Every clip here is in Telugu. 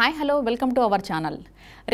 hi hello welcome to our channel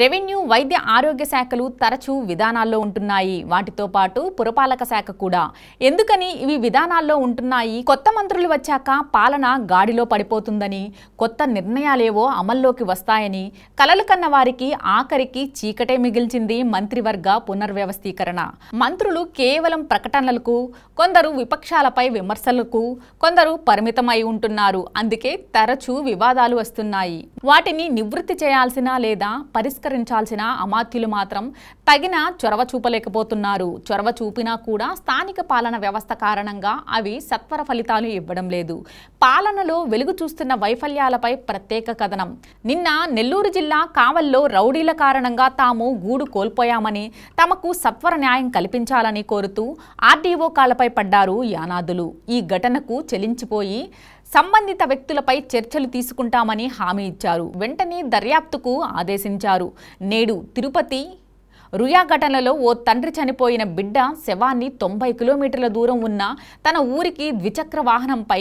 revenue వైద్య ఆరోగ్య శాఖలు తరచూ విధానాల్లో ఉంటున్నాయి వాటితో పాటు పురపాలక శాఖ కూడా ఎందుకని ఇవి విధానాల్లో ఉంటున్నాయి కొత్త మంత్రులు వచ్చాక పాలన గాడిలో పడిపోతుందని కొత్త నిర్ణయాలేవో అమల్లోకి వస్తాయని కలలు కన్న వారికి ఆఖరికి చీకటే మిగిల్చింది మంత్రివర్గ పునర్వ్యవస్థీకరణ మంత్రులు కేవలం ప్రకటనలకు కొందరు విపక్షాలపై విమర్శలకు కొందరు పరిమితమై ఉంటున్నారు అందుకే తరచూ వివాదాలు వస్తున్నాయి వాటిని నివృత్తి చేయాల్సిన లేదా పరిష్కరించాల్సిన అమాత్యులు మాత్రం తగిన చొరవ చూపలేకపోతున్నారు చొరవ చూపినా కూడా స్థానిక పాలన వ్యవస్థ కారణంగా అవి సత్వర ఫలితాలు ఇవ్వడం లేదు పాలనలో వెలుగు చూస్తున్న వైఫల్యాలపై ప్రత్యేక కథనం నిన్న నెల్లూరు జిల్లా కావల్లో రౌడీల కారణంగా తాము గూడు కోల్పోయామని తమకు సత్వర న్యాయం కల్పించాలని కోరుతూ ఆర్డీఓ కాలపై పడ్డారు యానాదులు ఈ ఘటనకు చెలించిపోయి సంబంధిత వ్యక్తులపై చర్చలు తీసుకుంటామని హామీ ఇచ్చారు వెంటనే దర్యాప్తుకు ఆదేశించారు నేడు తిరుపతి రుయా ఘటనలో ఓ తండ్రి చనిపోయిన బిడ్డ శవాన్ని తొంభై కిలోమీటర్ల దూరం ఉన్న తన ఊరికి ద్విచక్ర వాహనంపై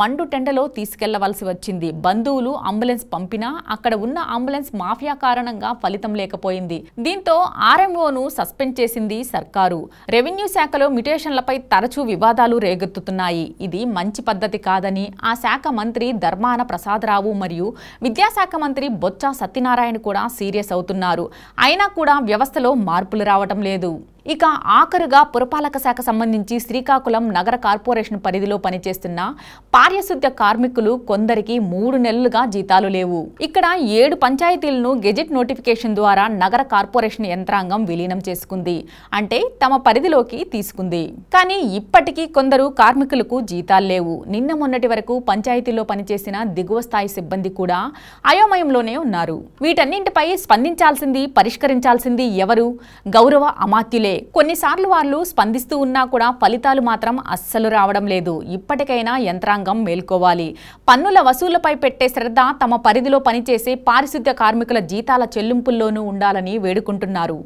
మండు టెండలో తీసుకెళ్లవలసి వచ్చింది బంధువులు అంబులెన్స్ పంపినా అక్కడ ఉన్న అంబులెన్స్ మాఫియా కారణంగా ఫలితం లేకపోయింది దీంతో ఆర్ఎంఓను సస్పెండ్ చేసింది సర్కారు రెవెన్యూ శాఖలో మ్యుటేషన్లపై తరచూ వివాదాలు రేగెత్తుతున్నాయి ఇది మంచి పద్ధతి కాదని ఆ శాఖ మంత్రి ధర్మాన ప్రసాదరావు మరియు విద్యాశాఖ మంత్రి బొత్స సత్యనారాయణ కూడా సీరియస్ అవుతున్నారు అయినా కూడా వ్యవస్థలో మార్పులు రావటం లేదు ఇక ఆఖరుగా పురపాలక శాఖ సంబంధించి శ్రీకాకుళం నగర కార్పొరేషన్ పరిధిలో పనిచేస్తున్న పార్యశుద్ధ కార్మికులు కొందరికి మూడు నెలలుగా జీతాలు లేవు ఇక్కడ ఏడు పంచాయతీలను గెజెట్ నోటిఫికేషన్ ద్వారా నగర కార్పొరేషన్ యంత్రాంగం విలీనం చేసుకుంది అంటే తమ పరిధిలోకి తీసుకుంది కానీ ఇప్పటికీ కొందరు కార్మికులకు జీతాలు లేవు నిన్న మొన్నటి వరకు పంచాయతీలో పనిచేసిన దిగువ స్థాయి సిబ్బంది కూడా అయోమయంలోనే ఉన్నారు వీటన్నింటిపై స్పందించాల్సింది పరిష్కరించాల్సింది ఎవరు గౌరవ అమాత్యులే కొన్నిసార్లు వాళ్ళు స్పందిస్తూ ఉన్నా కూడా ఫలితాలు మాత్రం అస్సలు రావడం లేదు ఇప్పటికైనా యంత్రాంగం మేల్కోవాలి పన్నుల వసూళ్లపై పెట్టే శ్రద్ధ తమ పరిధిలో పనిచేసే పారిశుద్ధ్య కార్మికుల జీతాల చెల్లింపుల్లోనూ ఉండాలని వేడుకుంటున్నారు